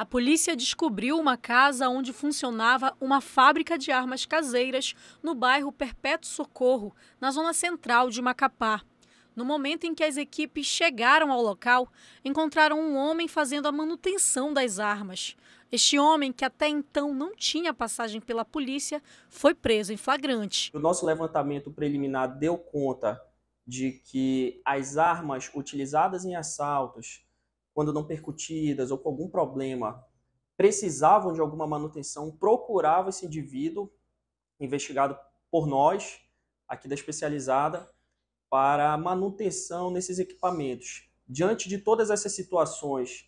a polícia descobriu uma casa onde funcionava uma fábrica de armas caseiras no bairro Perpétuo Socorro, na zona central de Macapá. No momento em que as equipes chegaram ao local, encontraram um homem fazendo a manutenção das armas. Este homem, que até então não tinha passagem pela polícia, foi preso em flagrante. O nosso levantamento preliminar deu conta de que as armas utilizadas em assaltos quando não percutidas ou com algum problema, precisavam de alguma manutenção, procurava esse indivíduo investigado por nós, aqui da especializada, para manutenção nesses equipamentos. Diante de todas essas situações,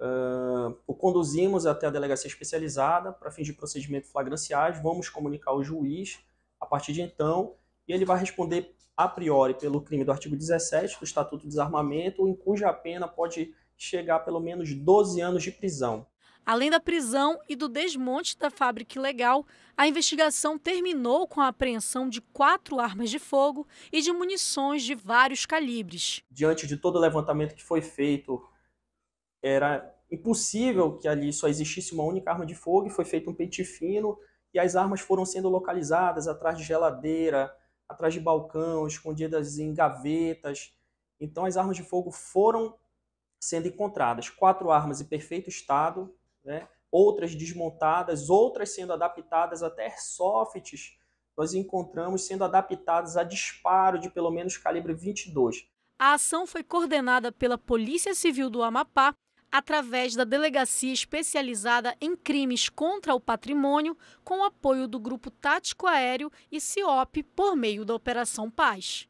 uh, o conduzimos até a delegacia especializada para fins de procedimento flagranciais, vamos comunicar ao juiz a partir de então, e ele vai responder a priori pelo crime do artigo 17 do Estatuto de Desarmamento, em cuja pena pode chegar a pelo menos 12 anos de prisão. Além da prisão e do desmonte da fábrica ilegal, a investigação terminou com a apreensão de quatro armas de fogo e de munições de vários calibres. Diante de todo o levantamento que foi feito, era impossível que ali só existisse uma única arma de fogo e foi feito um pente fino e as armas foram sendo localizadas atrás de geladeira, atrás de balcão, escondidas em gavetas. Então as armas de fogo foram sendo encontradas quatro armas em perfeito estado, né? outras desmontadas, outras sendo adaptadas até softs. Nós encontramos sendo adaptadas a disparo de pelo menos calibre 22. A ação foi coordenada pela Polícia Civil do Amapá através da Delegacia Especializada em Crimes contra o Patrimônio, com apoio do Grupo Tático Aéreo e CIOP por meio da Operação Paz.